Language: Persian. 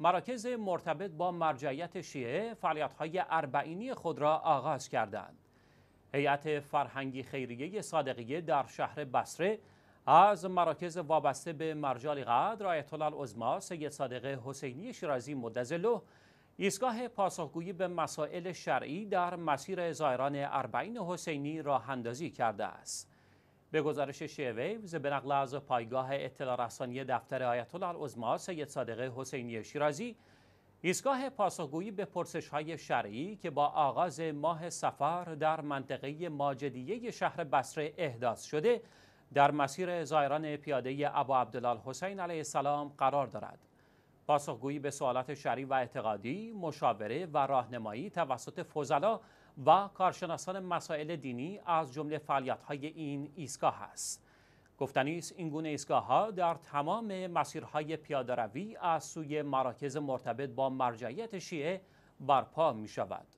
مراکز مرتبط با مرجعیت شیعه فعالیت‌های اربعینی خود را آغاز کردند. هیئت فرهنگی خیریه صادقیه در شهر بصره از مراکز وابسته به مرجع قدر آیت الله سید صادق حسینی شیرازی مدظله ایستگاه پاسخگویی به مسائل شرعی در مسیر زائران اربعین حسینی راه اندازی کرده است. به گزارش شیویوز به نقل از پایگاه اطلاع رسانی دفتر آیت الله العظما سید صادق حسینی شیرازی ایستگاه پاسخگویی به پرسش های شرعی که با آغاز ماه سفر در منطقه ماجدیه شهر بصره احداث شده در مسیر زایران پیاده ابو عبدالله حسین علیه السلام قرار دارد. پاسخگویی به سوالات شرعی و اعتقادی، مشاوره و راهنمایی توسط فضلا و کارشناسان مسائل دینی از جمله فعالیت‌های این ایستگاه است. گفتنی است این گونه ایستگاه ها در تمام مسیرهای پیاده روی از سوی مراکز مرتبط با مرجعیت شیعه برپا می شود.